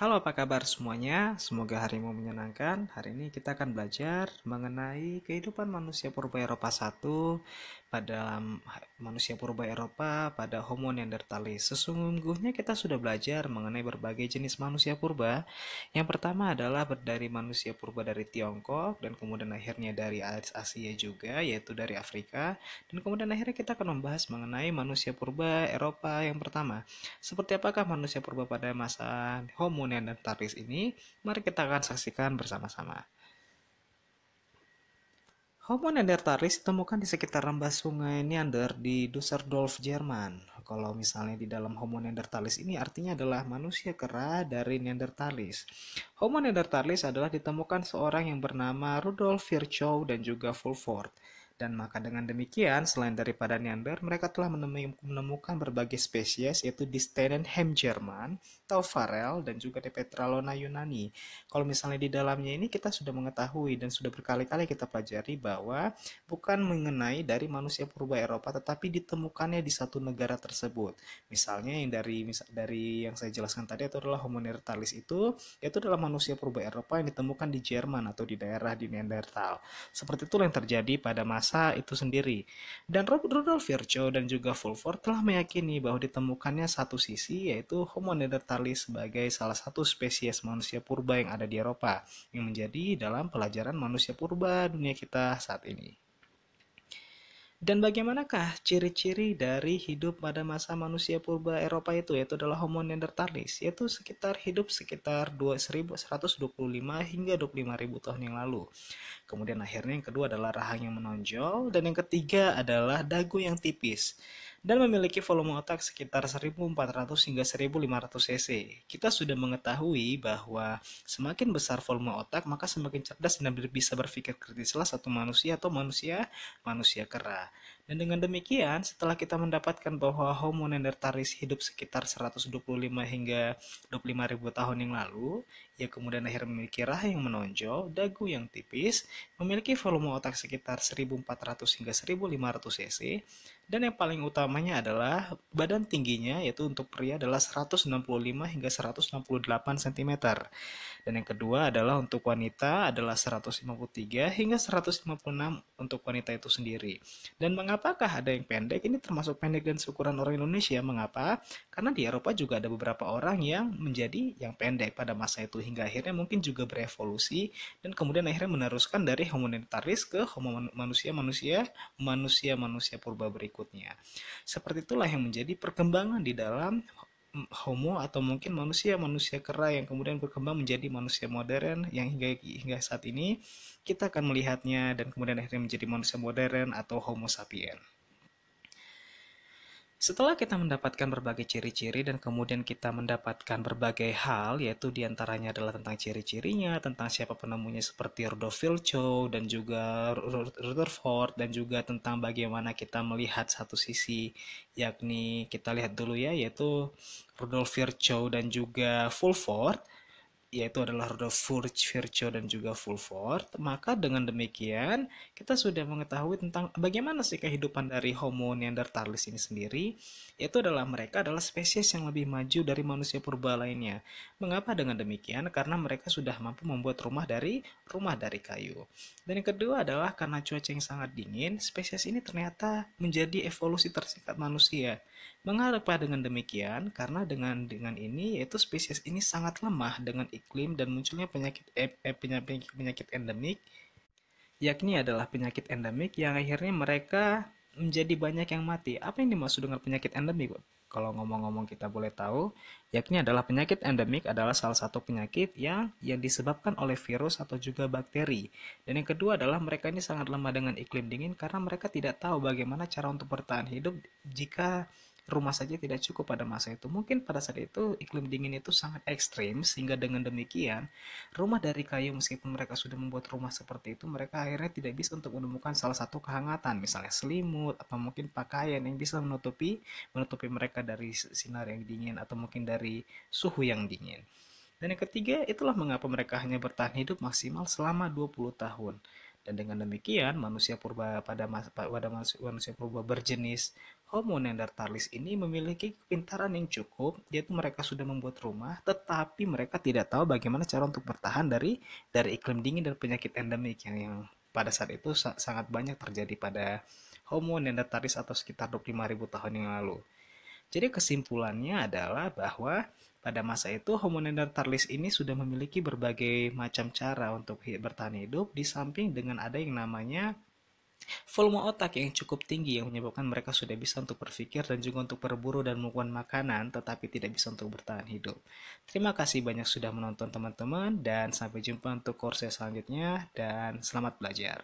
Halo apa kabar semuanya, semoga harimu menyenangkan. Hari ini kita akan belajar mengenai kehidupan manusia purba Eropa 1 pada manusia purba Eropa, pada Homo neanderthalis. Sesungguhnya kita sudah belajar mengenai berbagai jenis manusia purba. Yang pertama adalah dari manusia purba dari Tiongkok dan kemudian akhirnya dari Asia juga, yaitu dari Afrika. Dan kemudian akhirnya kita akan membahas mengenai manusia purba Eropa yang pertama. Seperti apakah manusia purba pada masa Homo neanderthalis ini? Mari kita akan saksikan bersama-sama. Homo neanderthalis ditemukan di sekitar rembah sungai Neander di Dusseldorf, Jerman. Kalau misalnya di dalam Homo neanderthalis ini artinya adalah manusia kera dari neanderthalis. Homo neanderthalis adalah ditemukan seorang yang bernama Rudolf Virchow dan juga Fulford. Dan maka dengan demikian, selain daripada Neander, mereka telah menemukan berbagai spesies yaitu di Stenenheim Jerman, Taufarel, dan juga di Petralona Yunani. Kalau misalnya di dalamnya ini kita sudah mengetahui dan sudah berkali-kali kita pelajari bahwa bukan mengenai dari manusia purba Eropa tetapi ditemukannya di satu negara tersebut. Misalnya yang dari dari yang saya jelaskan tadi itu adalah Homo neanderthalis itu yaitu adalah manusia purba Eropa yang ditemukan di Jerman atau di daerah di Neanderthal Seperti itu yang terjadi pada masa itu sendiri. Dan Rudolf Virchow dan juga Fulford telah meyakini bahwa ditemukannya satu sisi yaitu Homo neanderthalis sebagai salah satu spesies manusia purba yang ada di Eropa yang menjadi dalam pelajaran manusia purba dunia kita saat ini. Dan bagaimanakah ciri-ciri dari hidup pada masa manusia purba Eropa itu yaitu adalah Homo neanderthalis yaitu sekitar hidup sekitar 2125 hingga 25.000 tahun yang lalu. Kemudian akhirnya yang kedua adalah rahang yang menonjol dan yang ketiga adalah dagu yang tipis dan memiliki volume otak sekitar 1400 hingga 1500 cc. Kita sudah mengetahui bahwa semakin besar volume otak maka semakin cerdas dan bisa berpikir kritislah satu manusia atau manusia manusia kera. Dan dengan demikian, setelah kita mendapatkan bahwa Homo neanderthalis hidup sekitar 125 hingga 25 ribu tahun yang lalu, ia kemudian akhirnya memiliki rahang yang menonjol, dagu yang tipis, memiliki volume otak sekitar 1400 hingga 1500 cc, dan yang paling utamanya adalah badan tingginya yaitu untuk pria adalah 165 hingga 168 cm. Dan yang kedua adalah untuk wanita adalah 153 hingga 156 untuk wanita itu sendiri. Dan mengapa apakah ada yang pendek? Ini termasuk pendek dan seukuran orang Indonesia. Mengapa? Karena di Eropa juga ada beberapa orang yang menjadi yang pendek pada masa itu hingga akhirnya mungkin juga berevolusi dan kemudian akhirnya meneruskan dari hominitaris ke homo manusia-manusia manusia-manusia purba berikutnya. Seperti itulah yang menjadi perkembangan di dalam homo atau mungkin manusia-manusia kera yang kemudian berkembang menjadi manusia modern yang hingga hingga saat ini kita akan melihatnya dan kemudian akhirnya menjadi manusia modern atau homo sapiens. Setelah kita mendapatkan berbagai ciri-ciri dan kemudian kita mendapatkan berbagai hal, yaitu diantaranya adalah tentang ciri-cirinya, tentang siapa penemunya seperti Rudolf Virchow dan juga Rutherford, dan juga tentang bagaimana kita melihat satu sisi, yakni kita lihat dulu ya, yaitu Rudolf Virchow dan juga Fulford yaitu adalah roda Furch, Virchow, dan juga Fulford, maka dengan demikian kita sudah mengetahui tentang bagaimana sih kehidupan dari Homo neanderthalis ini sendiri, yaitu adalah mereka adalah spesies yang lebih maju dari manusia purba lainnya. Mengapa dengan demikian? Karena mereka sudah mampu membuat rumah dari rumah dari kayu. Dan yang kedua adalah karena cuaca yang sangat dingin, spesies ini ternyata menjadi evolusi tersingkat manusia. Mengapa dengan demikian? Karena dengan dengan ini yaitu spesies ini sangat lemah dengan iklim dan munculnya penyakit eh, eh penyakit penyakit endemik yakni adalah penyakit endemik yang akhirnya mereka menjadi banyak yang mati. Apa yang dimaksud dengan penyakit endemik? Kalau ngomong-ngomong kita boleh tahu, yakni adalah penyakit endemik adalah salah satu penyakit yang yang disebabkan oleh virus atau juga bakteri. Dan yang kedua adalah mereka ini sangat lemah dengan iklim dingin karena mereka tidak tahu bagaimana cara untuk bertahan hidup jika rumah saja tidak cukup pada masa itu. Mungkin pada saat itu iklim dingin itu sangat ekstrim sehingga dengan demikian rumah dari kayu meskipun mereka sudah membuat rumah seperti itu mereka akhirnya tidak bisa untuk menemukan salah satu kehangatan misalnya selimut atau mungkin pakaian yang bisa menutupi menutupi mereka dari sinar yang dingin atau mungkin dari suhu yang dingin. Dan yang ketiga itulah mengapa mereka hanya bertahan hidup maksimal selama 20 tahun dan dengan demikian manusia purba pada pada manusia purba berjenis Homo neanderthalis ini memiliki kepintaran yang cukup, yaitu mereka sudah membuat rumah, tetapi mereka tidak tahu bagaimana cara untuk bertahan dari dari iklim dingin dan penyakit endemik yang, yang pada saat itu sa sangat banyak terjadi pada Homo neanderthalis atau sekitar 25.000 tahun yang lalu. Jadi kesimpulannya adalah bahwa pada masa itu Homo neanderthalis ini sudah memiliki berbagai macam cara untuk bertahan hidup di samping dengan ada yang namanya Volume otak yang cukup tinggi yang menyebabkan mereka sudah bisa untuk berpikir dan juga untuk berburu dan melakukan makanan tetapi tidak bisa untuk bertahan hidup. Terima kasih banyak sudah menonton teman-teman dan sampai jumpa untuk kursus selanjutnya dan selamat belajar.